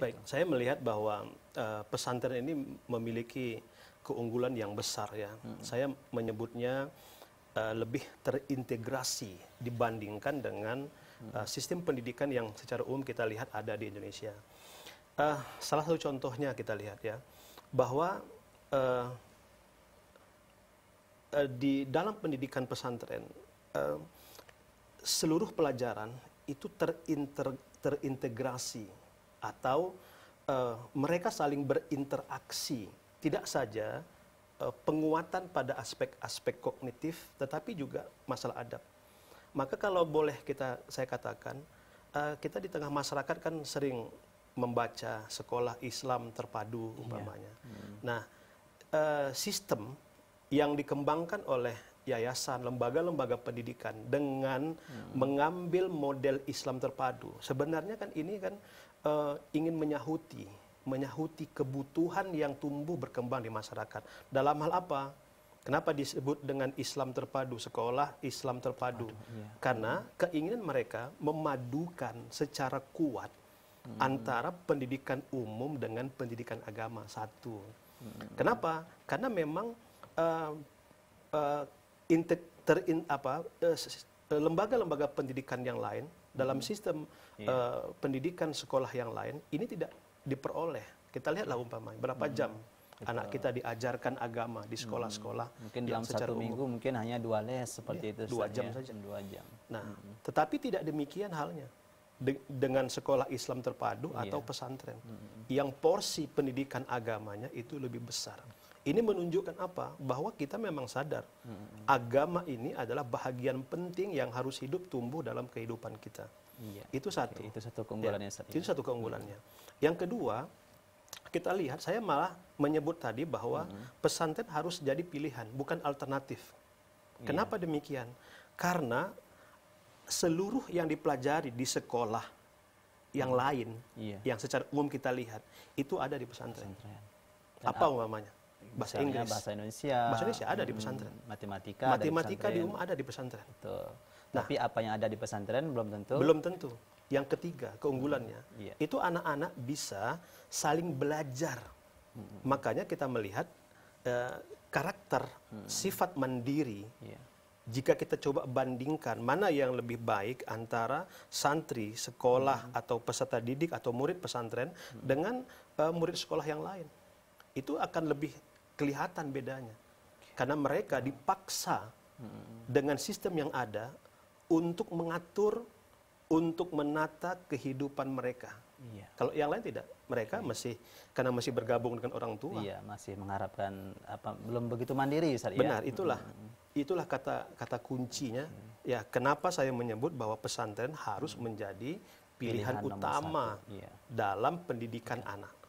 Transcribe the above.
Baik, saya melihat bahwa uh, pesantren ini memiliki keunggulan yang besar ya. Hmm. Saya menyebutnya uh, lebih terintegrasi dibandingkan dengan uh, sistem pendidikan yang secara umum kita lihat ada di Indonesia. Uh, salah satu contohnya kita lihat ya bahwa uh, uh, di dalam pendidikan pesantren uh, seluruh pelajaran itu terinter, terintegrasi atau uh, mereka saling berinteraksi tidak saja uh, penguatan pada aspek-aspek kognitif tetapi juga masalah adab maka kalau boleh kita saya katakan uh, kita di tengah masyarakat kan sering membaca sekolah Islam terpadu iya. umpamanya yeah. hmm. nah uh, sistem yang dikembangkan oleh yayasan, lembaga-lembaga pendidikan dengan hmm. mengambil model Islam terpadu. Sebenarnya kan ini kan uh, ingin menyahuti, menyahuti kebutuhan yang tumbuh berkembang di masyarakat. Dalam hal apa? Kenapa disebut dengan Islam terpadu, sekolah Islam terpadu? Aduh, iya. Karena keinginan mereka memadukan secara kuat hmm. antara pendidikan umum dengan pendidikan agama satu. Hmm. Kenapa? Karena memang uh, uh, Eh, lembaga-lembaga pendidikan yang lain dalam hmm. sistem iya. eh, pendidikan sekolah yang lain ini tidak diperoleh. Kita lihatlah umpamanya berapa hmm. jam anak kita diajarkan agama di sekolah-sekolah. Hmm. Mungkin dalam satu umum. minggu mungkin hanya dua les iya, seperti ya, itu. Dua jam ya. saja. Dua jam. Nah, hmm. tetapi tidak demikian halnya De dengan sekolah Islam terpadu yeah. atau pesantren hmm. yang porsi pendidikan agamanya itu lebih besar. Ini menunjukkan apa? Bahwa kita memang sadar hmm. agama ini adalah bahagian penting yang harus hidup tumbuh dalam kehidupan kita. Iya. Itu satu. Oke, itu satu ya, keunggulannya. Ya, itu satu keunggulannya. Hmm. Yang kedua, kita lihat saya malah menyebut tadi bahwa hmm. pesantren harus jadi pilihan, bukan alternatif. Iya. Kenapa demikian? Karena seluruh yang dipelajari di sekolah yang lain, iya. yang secara umum kita lihat, itu ada di pesantren. pesantren. apa umpamanya? bahasa Inggris, bahasa Indonesia, bahasa Indonesia ada di pesantren, hmm, matematika, matematika di, pesantren. di ada di pesantren. Betul. Nah, Tapi apa yang ada di pesantren belum tentu. Belum tentu. Yang ketiga keunggulannya hmm. Iya. yeah. itu anak-anak bisa saling belajar. Hmm. Makanya kita melihat uh, karakter, hmm. sifat mandiri. Yeah. Jika kita coba bandingkan mana yang lebih baik antara santri sekolah hmm. atau peserta didik atau murid pesantren hmm. dengan uh, murid sekolah yang lain, itu akan lebih kelihatan bedanya. Karena mereka dipaksa dengan sistem yang ada untuk mengatur, untuk menata kehidupan mereka. Iya. Kalau yang lain tidak, mereka iya. masih karena masih bergabung dengan orang tua. Iya, masih mengharapkan apa belum begitu mandiri Ustaz, ya? Benar, ya? itulah. Itulah kata kata kuncinya. Ya, kenapa saya menyebut bahwa pesantren harus menjadi pilihan, pilihan utama iya. dalam pendidikan iya. anak.